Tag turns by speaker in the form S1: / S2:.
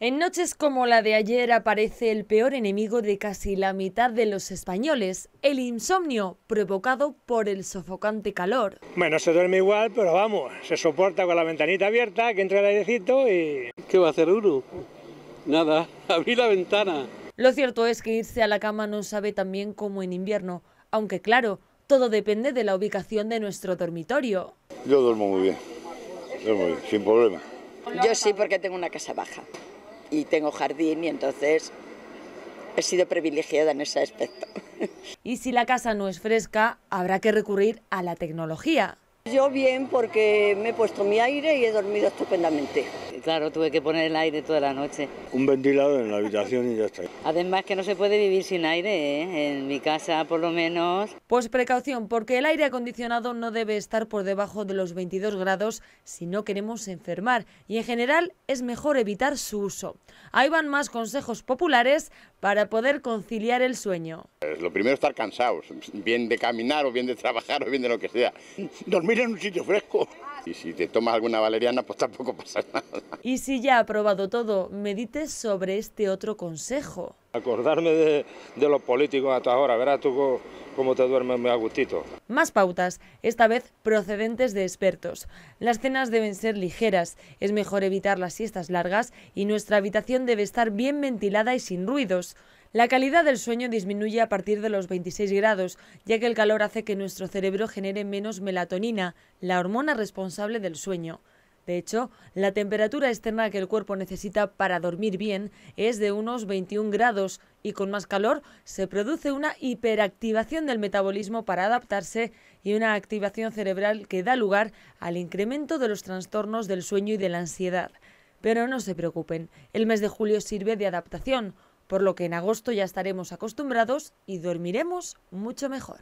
S1: En noches como la de ayer aparece el peor enemigo de casi la mitad de los españoles, el insomnio, provocado por el sofocante calor. Bueno, se duerme igual, pero vamos, se soporta con la ventanita abierta, que entra el airecito y... ¿Qué va a hacer uno? Nada, abrí la ventana. Lo cierto es que irse a la cama no sabe tan bien como en invierno, aunque claro, todo depende de la ubicación de nuestro dormitorio. Yo duermo muy bien, duermo bien, sin problema. Yo sí porque tengo una casa baja y tengo jardín y entonces he sido privilegiada en ese aspecto. Y si la casa no es fresca, habrá que recurrir a la tecnología. Yo bien porque me he puesto mi aire y he dormido estupendamente. Claro, tuve que poner el aire toda la noche. Un ventilador en la habitación y ya está. Además que no se puede vivir sin aire, ¿eh? en mi casa por lo menos. Pues precaución, porque el aire acondicionado no debe estar por debajo de los 22 grados si no queremos enfermar y en general es mejor evitar su uso. Ahí van más consejos populares para poder conciliar el sueño. Lo primero estar cansados, bien de caminar o bien de trabajar o bien de lo que sea. Dormir en un sitio fresco. Y si te tomas alguna valeriana, pues tampoco pasa nada. Y si ya ha probado todo, medites sobre este otro consejo. Acordarme de, los políticos a tu hora, verás tú cómo te duermes muy a gustito. Más pautas, esta vez procedentes de expertos. Las cenas deben ser ligeras, es mejor evitar las siestas largas y nuestra habitación debe estar bien ventilada y sin ruidos. La calidad del sueño disminuye a partir de los 26 grados, ya que el calor hace que nuestro cerebro genere menos melatonina, la hormona responsable del sueño. De hecho, la temperatura externa que el cuerpo necesita para dormir bien es de unos 21 grados y con más calor se produce una hiperactivación del metabolismo para adaptarse y una activación cerebral que da lugar al incremento de los trastornos del sueño y de la ansiedad. Pero no se preocupen, el mes de julio sirve de adaptación por lo que en agosto ya estaremos acostumbrados y dormiremos mucho mejor.